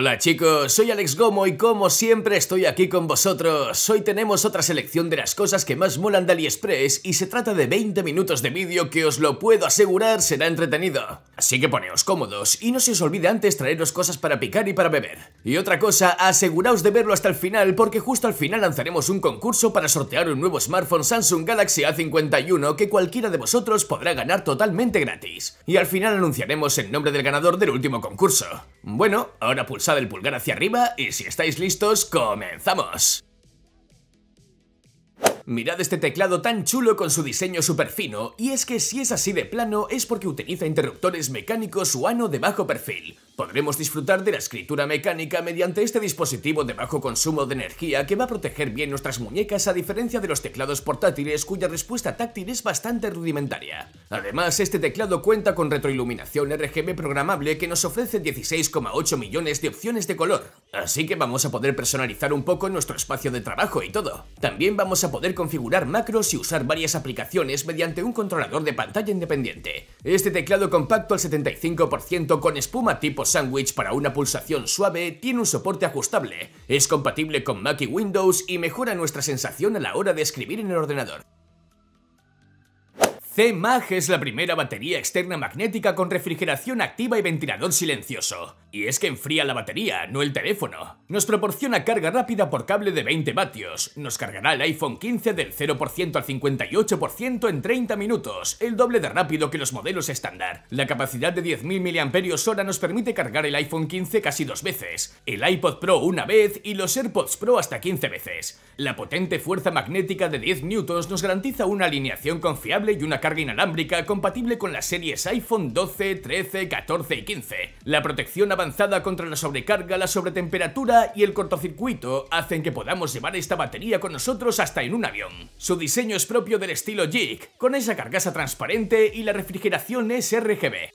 Hola chicos, soy Alex Gomo y como siempre estoy aquí con vosotros. Hoy tenemos otra selección de las cosas que más molan de AliExpress y se trata de 20 minutos de vídeo que os lo puedo asegurar será entretenido. Así que poneos cómodos y no se os olvide antes traeros cosas para picar y para beber. Y otra cosa, aseguraos de verlo hasta el final porque justo al final lanzaremos un concurso para sortear un nuevo smartphone Samsung Galaxy A51 que cualquiera de vosotros podrá ganar totalmente gratis. Y al final anunciaremos el nombre del ganador del último concurso. Bueno, ahora pulsad el pulgar hacia arriba y si estáis listos, comenzamos. Mirad este teclado tan chulo con su diseño super fino, y es que si es así de plano es porque utiliza interruptores mecánicos Suano de bajo perfil. Podremos disfrutar de la escritura mecánica mediante este dispositivo de bajo consumo de energía que va a proteger bien nuestras muñecas a diferencia de los teclados portátiles cuya respuesta táctil es bastante rudimentaria. Además, este teclado cuenta con retroiluminación RGB programable que nos ofrece 16,8 millones de opciones de color, así que vamos a poder personalizar un poco nuestro espacio de trabajo y todo. También vamos a poder configurar macros y usar varias aplicaciones mediante un controlador de pantalla independiente. Este teclado compacto al 75% con espuma tipo sandwich para una pulsación suave tiene un soporte ajustable, es compatible con Mac y Windows y mejora nuestra sensación a la hora de escribir en el ordenador. C-Mag es la primera batería externa magnética con refrigeración activa y ventilador silencioso. Y es que enfría la batería, no el teléfono. Nos proporciona carga rápida por cable de 20 vatios. Nos cargará el iPhone 15 del 0% al 58% en 30 minutos, el doble de rápido que los modelos estándar. La capacidad de 10.000 mAh nos permite cargar el iPhone 15 casi dos veces, el iPod Pro una vez y los AirPods Pro hasta 15 veces. La potente fuerza magnética de 10 n nos garantiza una alineación confiable y una carga inalámbrica compatible con las series iPhone 12, 13, 14 y 15. La protección avanzada contra la sobrecarga, la sobretemperatura y el cortocircuito hacen que podamos llevar esta batería con nosotros hasta en un avión. Su diseño es propio del estilo Jig, con esa carcasa transparente y la refrigeración es RGB.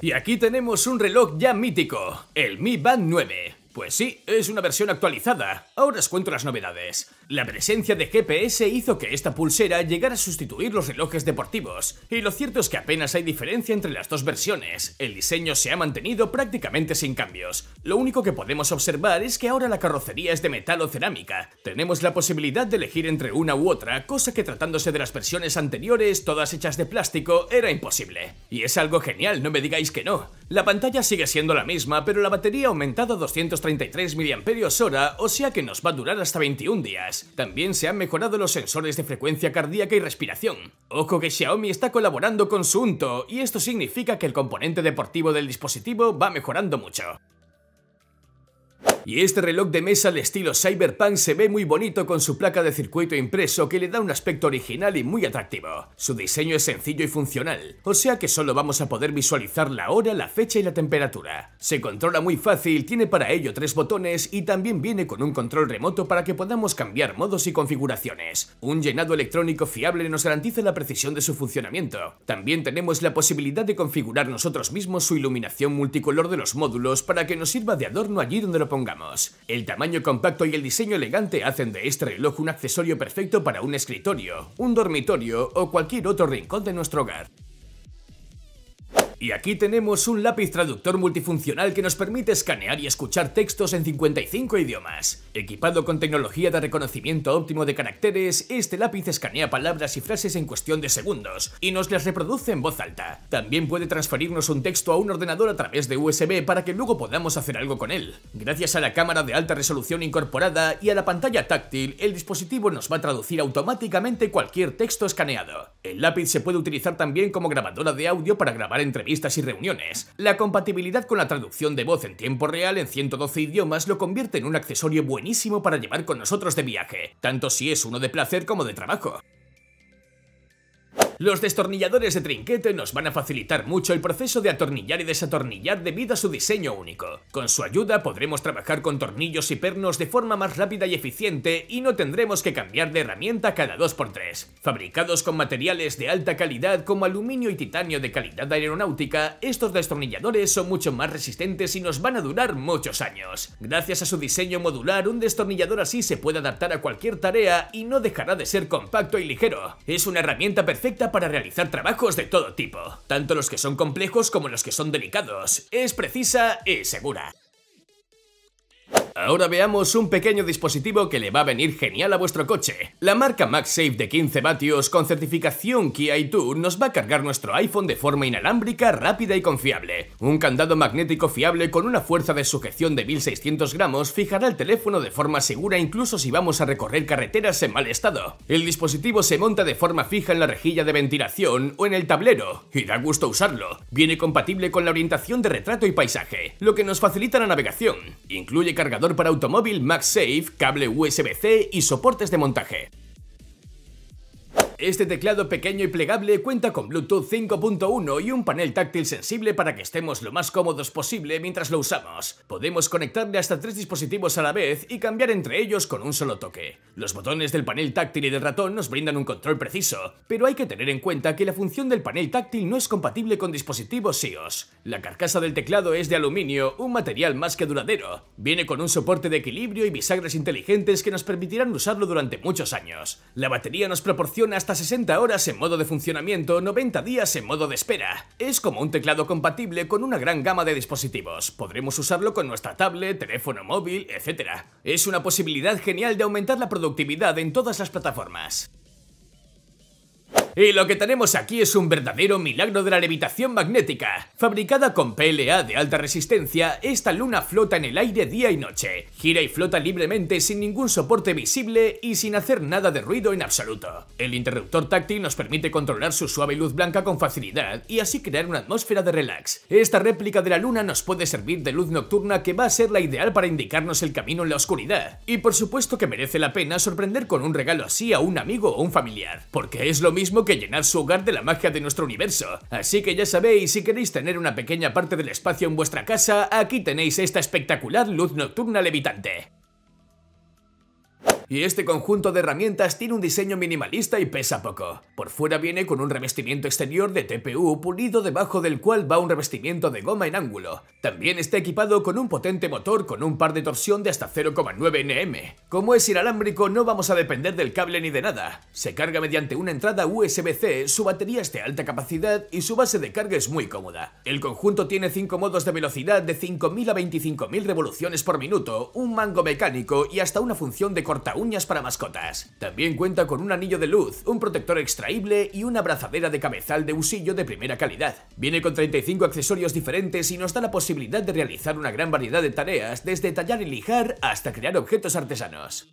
Y aquí tenemos un reloj ya mítico, el Mi Band 9. Pues sí, es una versión actualizada. Ahora os cuento las novedades. La presencia de GPS hizo que esta pulsera llegara a sustituir los relojes deportivos, y lo cierto es que apenas hay diferencia entre las dos versiones. El diseño se ha mantenido prácticamente sin cambios. Lo único que podemos observar es que ahora la carrocería es de metal o cerámica. Tenemos la posibilidad de elegir entre una u otra, cosa que tratándose de las versiones anteriores, todas hechas de plástico, era imposible. Y es algo genial, no me digáis que no. La pantalla sigue siendo la misma, pero la batería ha aumentado a 233 mAh, o sea que nos va a durar hasta 21 días. También se han mejorado los sensores de frecuencia cardíaca y respiración. Ojo que Xiaomi está colaborando con Sunto, y esto significa que el componente deportivo del dispositivo va mejorando mucho. Y este reloj de mesa al estilo Cyberpunk se ve muy bonito con su placa de circuito impreso que le da un aspecto original y muy atractivo. Su diseño es sencillo y funcional, o sea que solo vamos a poder visualizar la hora, la fecha y la temperatura. Se controla muy fácil, tiene para ello tres botones y también viene con un control remoto para que podamos cambiar modos y configuraciones. Un llenado electrónico fiable nos garantiza la precisión de su funcionamiento. También tenemos la posibilidad de configurar nosotros mismos su iluminación multicolor de los módulos para que nos sirva de adorno allí donde lo pongamos. El tamaño compacto y el diseño elegante hacen de este reloj un accesorio perfecto para un escritorio, un dormitorio o cualquier otro rincón de nuestro hogar. Y aquí tenemos un lápiz traductor multifuncional que nos permite escanear y escuchar textos en 55 idiomas. Equipado con tecnología de reconocimiento óptimo de caracteres, este lápiz escanea palabras y frases en cuestión de segundos y nos las reproduce en voz alta. También puede transferirnos un texto a un ordenador a través de USB para que luego podamos hacer algo con él. Gracias a la cámara de alta resolución incorporada y a la pantalla táctil, el dispositivo nos va a traducir automáticamente cualquier texto escaneado. El lápiz se puede utilizar también como grabadora de audio para grabar entrevistas y reuniones. La compatibilidad con la traducción de voz en tiempo real en 112 idiomas lo convierte en un accesorio buenísimo para llevar con nosotros de viaje, tanto si es uno de placer como de trabajo. Los destornilladores de trinquete nos van a facilitar mucho el proceso de atornillar y desatornillar debido a su diseño único. Con su ayuda podremos trabajar con tornillos y pernos de forma más rápida y eficiente y no tendremos que cambiar de herramienta cada 2x3. Fabricados con materiales de alta calidad como aluminio y titanio de calidad aeronáutica, estos destornilladores son mucho más resistentes y nos van a durar muchos años. Gracias a su diseño modular, un destornillador así se puede adaptar a cualquier tarea y no dejará de ser compacto y ligero. Es una herramienta perfecta para realizar trabajos de todo tipo, tanto los que son complejos como los que son delicados. Es precisa y segura. Ahora veamos un pequeño dispositivo que le va a venir genial a vuestro coche. La marca MagSafe de 15 vatios con certificación Kia i2 nos va a cargar nuestro iPhone de forma inalámbrica, rápida y confiable. Un candado magnético fiable con una fuerza de sujeción de 1600 gramos fijará el teléfono de forma segura incluso si vamos a recorrer carreteras en mal estado. El dispositivo se monta de forma fija en la rejilla de ventilación o en el tablero y da gusto usarlo. Viene compatible con la orientación de retrato y paisaje, lo que nos facilita la navegación. Incluye cargador para automóvil MagSafe, cable USB-C y soportes de montaje. Este teclado pequeño y plegable cuenta con Bluetooth 5.1 y un panel táctil sensible para que estemos lo más cómodos posible mientras lo usamos. Podemos conectarle hasta tres dispositivos a la vez y cambiar entre ellos con un solo toque. Los botones del panel táctil y del ratón nos brindan un control preciso, pero hay que tener en cuenta que la función del panel táctil no es compatible con dispositivos iOS. La carcasa del teclado es de aluminio, un material más que duradero. Viene con un soporte de equilibrio y bisagras inteligentes que nos permitirán usarlo durante muchos años. La batería nos proporciona hasta 60 horas en modo de funcionamiento, 90 días en modo de espera. Es como un teclado compatible con una gran gama de dispositivos. Podremos usarlo con nuestra tablet, teléfono móvil, etc. Es una posibilidad genial de aumentar la productividad en todas las plataformas. Y lo que tenemos aquí es un verdadero milagro de la levitación magnética. Fabricada con PLA de alta resistencia, esta luna flota en el aire día y noche. Gira y flota libremente sin ningún soporte visible y sin hacer nada de ruido en absoluto. El interruptor táctil nos permite controlar su suave luz blanca con facilidad y así crear una atmósfera de relax. Esta réplica de la luna nos puede servir de luz nocturna que va a ser la ideal para indicarnos el camino en la oscuridad. Y por supuesto que merece la pena sorprender con un regalo así a un amigo o un familiar, porque es lo mismo que llenar su hogar de la magia de nuestro universo. Así que ya sabéis, si queréis tener una pequeña parte del espacio en vuestra casa, aquí tenéis esta espectacular luz nocturna levitante y este conjunto de herramientas tiene un diseño minimalista y pesa poco. Por fuera viene con un revestimiento exterior de TPU pulido debajo del cual va un revestimiento de goma en ángulo. También está equipado con un potente motor con un par de torsión de hasta 0,9 Nm. Como es inalámbrico no vamos a depender del cable ni de nada. Se carga mediante una entrada USB-C, su batería es de alta capacidad y su base de carga es muy cómoda. El conjunto tiene 5 modos de velocidad de 5.000 a 25.000 revoluciones por minuto, un mango mecánico y hasta una función de corta uñas para mascotas. También cuenta con un anillo de luz, un protector extraíble y una abrazadera de cabezal de usillo de primera calidad. Viene con 35 accesorios diferentes y nos da la posibilidad de realizar una gran variedad de tareas, desde tallar y lijar hasta crear objetos artesanos.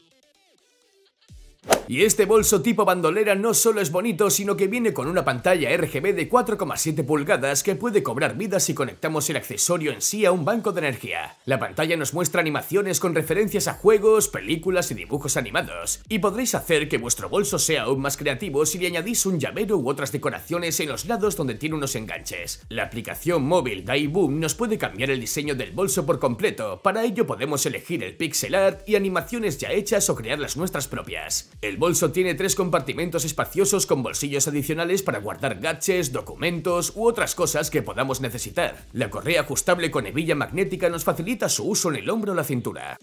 Y este bolso tipo bandolera no solo es bonito, sino que viene con una pantalla RGB de 4,7 pulgadas que puede cobrar vida si conectamos el accesorio en sí a un banco de energía. La pantalla nos muestra animaciones con referencias a juegos, películas y dibujos animados, y podréis hacer que vuestro bolso sea aún más creativo si le añadís un llavero u otras decoraciones en los lados donde tiene unos enganches. La aplicación móvil Daiboom nos puede cambiar el diseño del bolso por completo, para ello podemos elegir el pixel art y animaciones ya hechas o crear las nuestras propias. El bolso tiene tres compartimentos espaciosos con bolsillos adicionales para guardar gaches, documentos u otras cosas que podamos necesitar. La correa ajustable con hebilla magnética nos facilita su uso en el hombro o la cintura.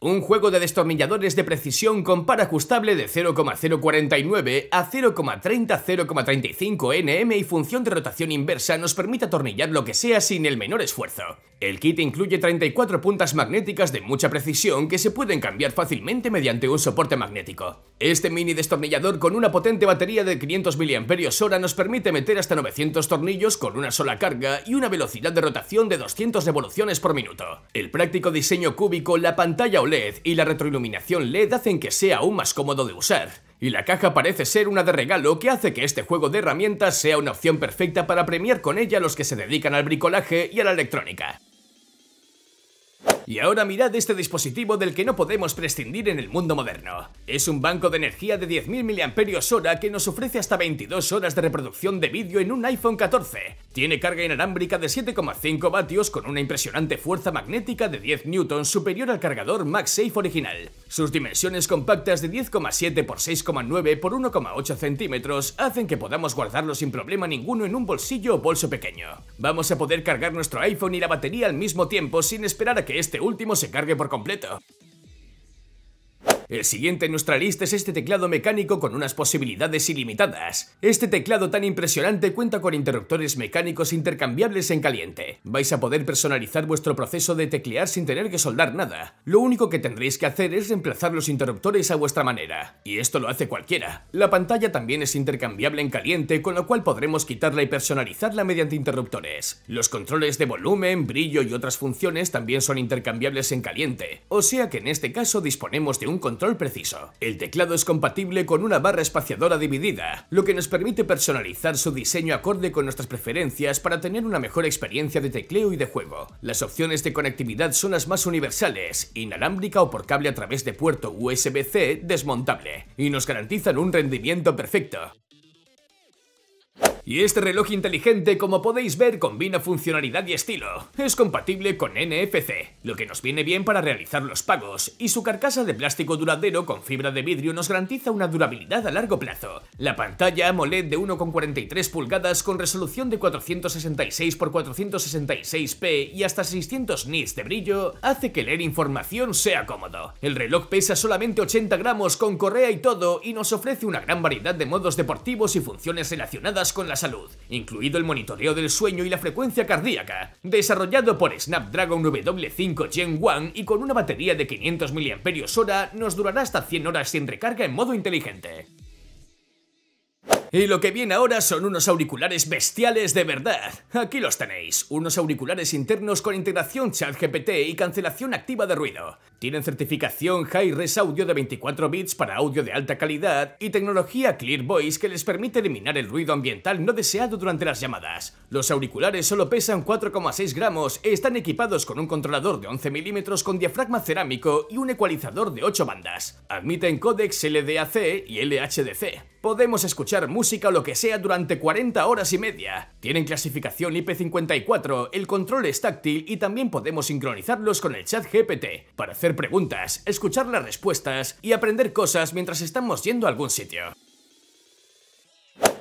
Un juego de destornilladores de precisión con par ajustable de 0,049 a 0,30-0,35 nm y función de rotación inversa nos permite atornillar lo que sea sin el menor esfuerzo. El kit incluye 34 puntas magnéticas de mucha precisión que se pueden cambiar fácilmente mediante un soporte magnético. Este mini destornillador con una potente batería de 500 mAh nos permite meter hasta 900 tornillos con una sola carga y una velocidad de rotación de 200 revoluciones por minuto. El práctico diseño cúbico, la pantalla OLED y la retroiluminación LED hacen que sea aún más cómodo de usar. Y la caja parece ser una de regalo que hace que este juego de herramientas sea una opción perfecta para premiar con ella a los que se dedican al bricolaje y a la electrónica. Y ahora mirad este dispositivo del que no podemos prescindir en el mundo moderno. Es un banco de energía de 10.000 mAh que nos ofrece hasta 22 horas de reproducción de vídeo en un iPhone 14. Tiene carga inalámbrica de 7,5 vatios con una impresionante fuerza magnética de 10 n superior al cargador MagSafe original. Sus dimensiones compactas de 10,7 x 6,9 x 1,8 centímetros hacen que podamos guardarlo sin problema ninguno en un bolsillo o bolso pequeño. Vamos a poder cargar nuestro iPhone y la batería al mismo tiempo sin esperar a que este último se cargue por completo. El siguiente en nuestra lista es este teclado mecánico con unas posibilidades ilimitadas. Este teclado tan impresionante cuenta con interruptores mecánicos intercambiables en caliente. Vais a poder personalizar vuestro proceso de teclear sin tener que soldar nada. Lo único que tendréis que hacer es reemplazar los interruptores a vuestra manera. Y esto lo hace cualquiera. La pantalla también es intercambiable en caliente, con lo cual podremos quitarla y personalizarla mediante interruptores. Los controles de volumen, brillo y otras funciones también son intercambiables en caliente. O sea que en este caso disponemos de un control preciso. El teclado es compatible con una barra espaciadora dividida, lo que nos permite personalizar su diseño acorde con nuestras preferencias para tener una mejor experiencia de tecleo y de juego. Las opciones de conectividad son las más universales, inalámbrica o por cable a través de puerto USB-C desmontable, y nos garantizan un rendimiento perfecto. Y este reloj inteligente, como podéis ver, combina funcionalidad y estilo. Es compatible con NFC, lo que nos viene bien para realizar los pagos, y su carcasa de plástico duradero con fibra de vidrio nos garantiza una durabilidad a largo plazo. La pantalla AMOLED de 1,43 pulgadas con resolución de 466x466p y hasta 600 nits de brillo hace que leer información sea cómodo. El reloj pesa solamente 80 gramos con correa y todo y nos ofrece una gran variedad de modos deportivos y funciones relacionadas con la salud, incluido el monitoreo del sueño y la frecuencia cardíaca. Desarrollado por Snapdragon W5 Gen 1 y con una batería de 500 mAh, nos durará hasta 100 horas sin recarga en modo inteligente. Y lo que viene ahora son unos auriculares bestiales de verdad. Aquí los tenéis, unos auriculares internos con integración ChatGPT y cancelación activa de ruido. Tienen certificación Hi-Res Audio de 24 bits para audio de alta calidad y tecnología Clear Voice que les permite eliminar el ruido ambiental no deseado durante las llamadas. Los auriculares solo pesan 4,6 gramos y están equipados con un controlador de 11 milímetros con diafragma cerámico y un ecualizador de 8 bandas. Admiten códex LDAC y LHDC podemos escuchar música o lo que sea durante 40 horas y media. Tienen clasificación IP54, el control es táctil y también podemos sincronizarlos con el chat GPT para hacer preguntas, escuchar las respuestas y aprender cosas mientras estamos yendo a algún sitio.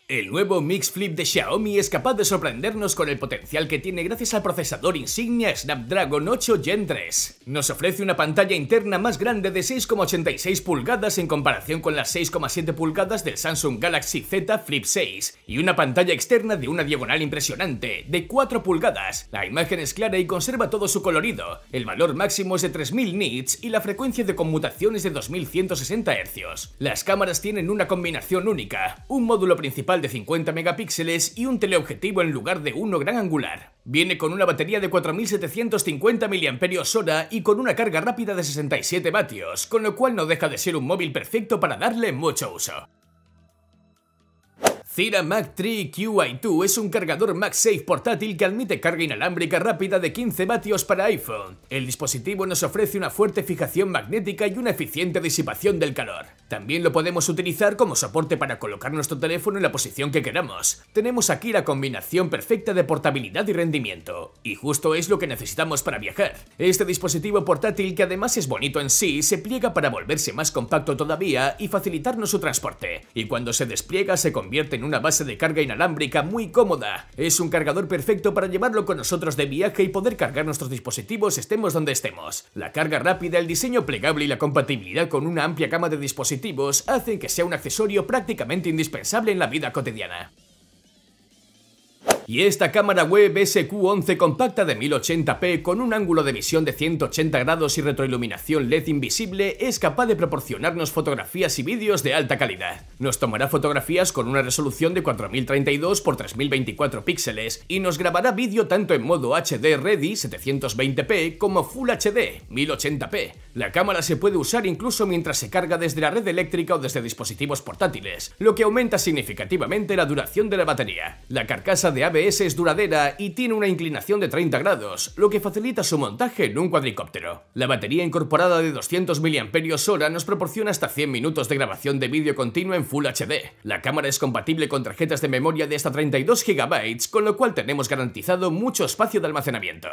El nuevo Mix Flip de Xiaomi es capaz de sorprendernos con el potencial que tiene gracias al procesador insignia Snapdragon 8 Gen 3. Nos ofrece una pantalla interna más grande de 6,86 pulgadas en comparación con las 6,7 pulgadas del Samsung Galaxy Z Flip 6 y una pantalla externa de una diagonal impresionante de 4 pulgadas. La imagen es clara y conserva todo su colorido. El valor máximo es de 3000 nits y la frecuencia de conmutación es de 2160 Hz. Las cámaras tienen una combinación única, un módulo principal de 50 megapíxeles y un teleobjetivo en lugar de uno gran angular. Viene con una batería de 4750 mAh y con una carga rápida de 67 vatios, con lo cual no deja de ser un móvil perfecto para darle mucho uso. Zira Mac 3 QI2 es un cargador MagSafe portátil que admite carga inalámbrica rápida de 15 vatios para iPhone. El dispositivo nos ofrece una fuerte fijación magnética y una eficiente disipación del calor. También lo podemos utilizar como soporte para colocar nuestro teléfono en la posición que queramos. Tenemos aquí la combinación perfecta de portabilidad y rendimiento. Y justo es lo que necesitamos para viajar. Este dispositivo portátil, que además es bonito en sí, se pliega para volverse más compacto todavía y facilitarnos su transporte. Y cuando se despliega se convierte en una base de carga inalámbrica muy cómoda. Es un cargador perfecto para llevarlo con nosotros de viaje y poder cargar nuestros dispositivos estemos donde estemos. La carga rápida, el diseño plegable y la compatibilidad con una amplia gama de dispositivos hacen que sea un accesorio prácticamente indispensable en la vida cotidiana. Y esta cámara web SQ11 compacta de 1080p con un ángulo de visión de 180 grados y retroiluminación LED invisible es capaz de proporcionarnos fotografías y vídeos de alta calidad. Nos tomará fotografías con una resolución de 4032 x 3024 píxeles y nos grabará vídeo tanto en modo HD Ready 720p como Full HD 1080p la cámara se puede usar incluso mientras se carga desde la red eléctrica o desde dispositivos portátiles, lo que aumenta significativamente la duración de la batería. La carcasa de ABS es duradera y tiene una inclinación de 30 grados, lo que facilita su montaje en un cuadricóptero. La batería incorporada de 200 mAh nos proporciona hasta 100 minutos de grabación de vídeo continuo en Full HD. La cámara es compatible con tarjetas de memoria de hasta 32 GB, con lo cual tenemos garantizado mucho espacio de almacenamiento.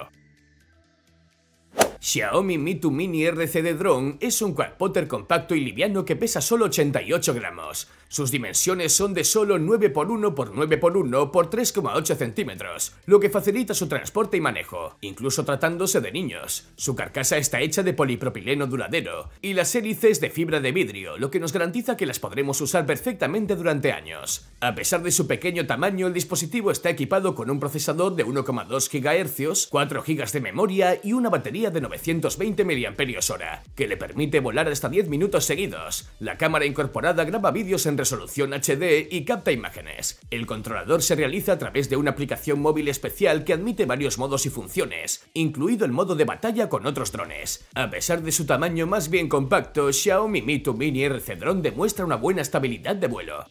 Xiaomi Mi 2 Mini RCD Drone es un quad-potter compacto y liviano que pesa solo 88 gramos. Sus dimensiones son de solo 9x1 x 9x1 x 3,8 centímetros, lo que facilita su transporte y manejo, incluso tratándose de niños. Su carcasa está hecha de polipropileno duradero y las hélices de fibra de vidrio, lo que nos garantiza que las podremos usar perfectamente durante años. A pesar de su pequeño tamaño, el dispositivo está equipado con un procesador de 1,2 GHz, 4 GB de memoria y una batería de 90 920 mAh, que le permite volar hasta 10 minutos seguidos. La cámara incorporada graba vídeos en resolución HD y capta imágenes. El controlador se realiza a través de una aplicación móvil especial que admite varios modos y funciones, incluido el modo de batalla con otros drones. A pesar de su tamaño más bien compacto, Xiaomi Mi 2 Mini RC Drone demuestra una buena estabilidad de vuelo.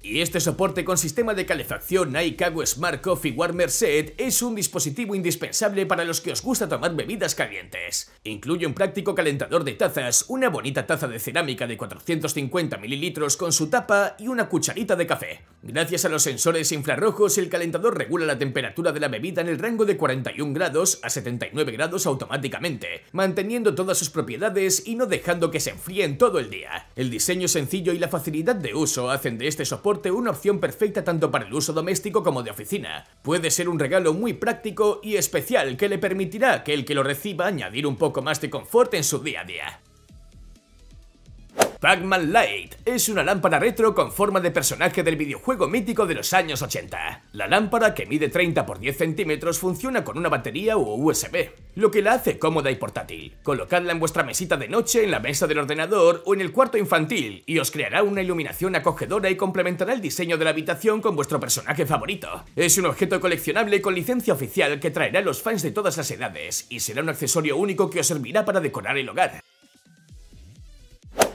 Y este soporte con sistema de calefacción Aikago Smart Coffee Warmer Set es un dispositivo indispensable para los que os gusta tomar bebidas calientes. Incluye un práctico calentador de tazas, una bonita taza de cerámica de 450 ml con su tapa y una cucharita de café. Gracias a los sensores infrarrojos, el calentador regula la temperatura de la bebida en el rango de 41 grados a 79 grados automáticamente, manteniendo todas sus propiedades y no dejando que se enfríen todo el día. El diseño sencillo y la facilidad de uso hacen de este soporte una opción perfecta tanto para el uso doméstico como de oficina. Puede ser un regalo muy práctico y especial que le permitirá a el que lo reciba añadir un poco más de confort en su día a día. Pac-Man Light es una lámpara retro con forma de personaje del videojuego mítico de los años 80. La lámpara, que mide 30 por 10 centímetros, funciona con una batería o USB, lo que la hace cómoda y portátil. Colocadla en vuestra mesita de noche, en la mesa del ordenador o en el cuarto infantil y os creará una iluminación acogedora y complementará el diseño de la habitación con vuestro personaje favorito. Es un objeto coleccionable con licencia oficial que traerá a los fans de todas las edades y será un accesorio único que os servirá para decorar el hogar.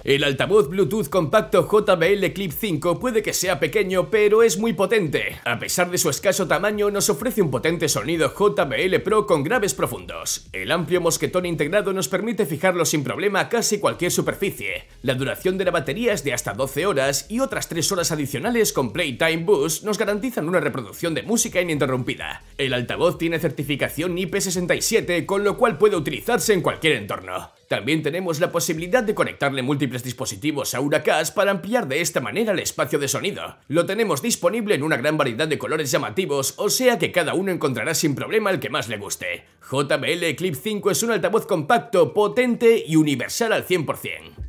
El altavoz Bluetooth compacto JBL Clip 5 puede que sea pequeño, pero es muy potente. A pesar de su escaso tamaño, nos ofrece un potente sonido JBL Pro con graves profundos. El amplio mosquetón integrado nos permite fijarlo sin problema a casi cualquier superficie. La duración de la batería es de hasta 12 horas y otras 3 horas adicionales con Playtime Boost nos garantizan una reproducción de música ininterrumpida. El altavoz tiene certificación IP67, con lo cual puede utilizarse en cualquier entorno. También tenemos la posibilidad de conectarle múltiples dispositivos a una para ampliar de esta manera el espacio de sonido. Lo tenemos disponible en una gran variedad de colores llamativos, o sea que cada uno encontrará sin problema el que más le guste. JBL Clip 5 es un altavoz compacto, potente y universal al 100%.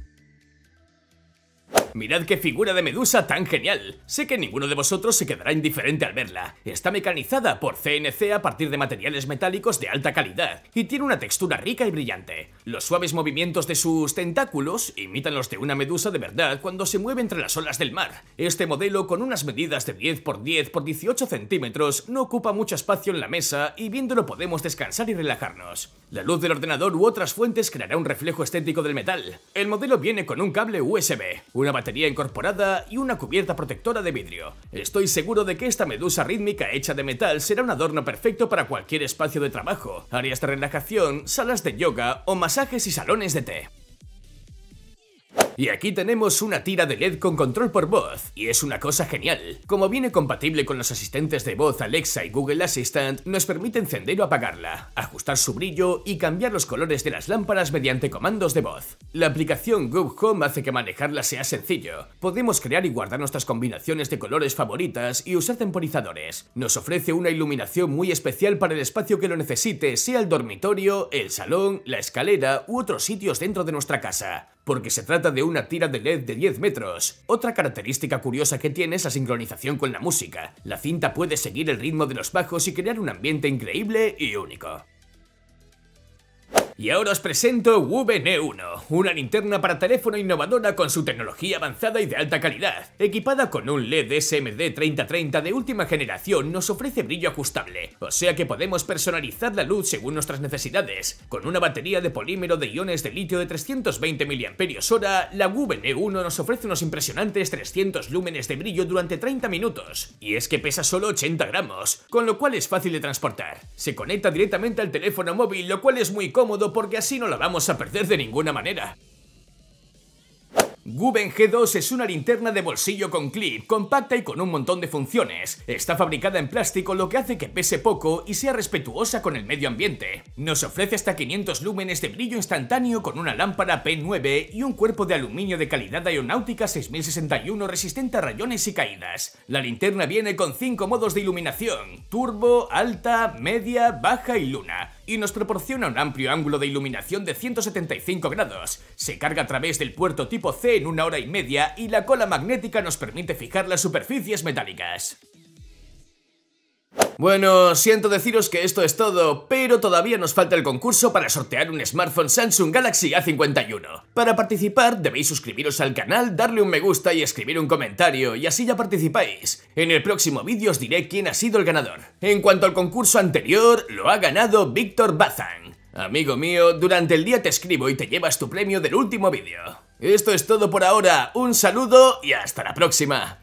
Mirad qué figura de medusa tan genial. Sé que ninguno de vosotros se quedará indiferente al verla. Está mecanizada por CNC a partir de materiales metálicos de alta calidad y tiene una textura rica y brillante. Los suaves movimientos de sus tentáculos imitan los de una medusa de verdad cuando se mueve entre las olas del mar. Este modelo con unas medidas de 10 x 10 x 18 centímetros no ocupa mucho espacio en la mesa y viéndolo podemos descansar y relajarnos. La luz del ordenador u otras fuentes creará un reflejo estético del metal. El modelo viene con un cable USB, una batería incorporada y una cubierta protectora de vidrio. Estoy seguro de que esta medusa rítmica hecha de metal será un adorno perfecto para cualquier espacio de trabajo, áreas de relajación, salas de yoga o masajes y salones de té. Y aquí tenemos una tira de LED con control por voz, y es una cosa genial. Como viene compatible con los asistentes de voz Alexa y Google Assistant, nos permite encender o apagarla, ajustar su brillo y cambiar los colores de las lámparas mediante comandos de voz. La aplicación Google Home hace que manejarla sea sencillo. Podemos crear y guardar nuestras combinaciones de colores favoritas y usar temporizadores. Nos ofrece una iluminación muy especial para el espacio que lo necesite, sea el dormitorio, el salón, la escalera u otros sitios dentro de nuestra casa porque se trata de una tira de LED de 10 metros. Otra característica curiosa que tiene es la sincronización con la música. La cinta puede seguir el ritmo de los bajos y crear un ambiente increíble y único. Y ahora os presento VN1, una linterna para teléfono innovadora con su tecnología avanzada y de alta calidad. Equipada con un LED SMD 3030 de última generación, nos ofrece brillo ajustable, o sea que podemos personalizar la luz según nuestras necesidades. Con una batería de polímero de iones de litio de 320 mAh, la VN1 nos ofrece unos impresionantes 300 lúmenes de brillo durante 30 minutos, y es que pesa solo 80 gramos, con lo cual es fácil de transportar. Se conecta directamente al teléfono móvil, lo cual es muy cómodo porque así no la vamos a perder de ninguna manera. Guben G2 es una linterna de bolsillo con clip, compacta y con un montón de funciones. Está fabricada en plástico lo que hace que pese poco y sea respetuosa con el medio ambiente. Nos ofrece hasta 500 lúmenes de brillo instantáneo con una lámpara P9 y un cuerpo de aluminio de calidad aeronáutica 6061 resistente a rayones y caídas. La linterna viene con 5 modos de iluminación, turbo, alta, media, baja y luna y nos proporciona un amplio ángulo de iluminación de 175 grados. Se carga a través del puerto tipo C en una hora y media y la cola magnética nos permite fijar las superficies metálicas. Bueno, siento deciros que esto es todo, pero todavía nos falta el concurso para sortear un smartphone Samsung Galaxy A51. Para participar debéis suscribiros al canal, darle un me gusta y escribir un comentario, y así ya participáis. En el próximo vídeo os diré quién ha sido el ganador. En cuanto al concurso anterior, lo ha ganado Víctor Bazán. Amigo mío, durante el día te escribo y te llevas tu premio del último vídeo. Esto es todo por ahora, un saludo y hasta la próxima.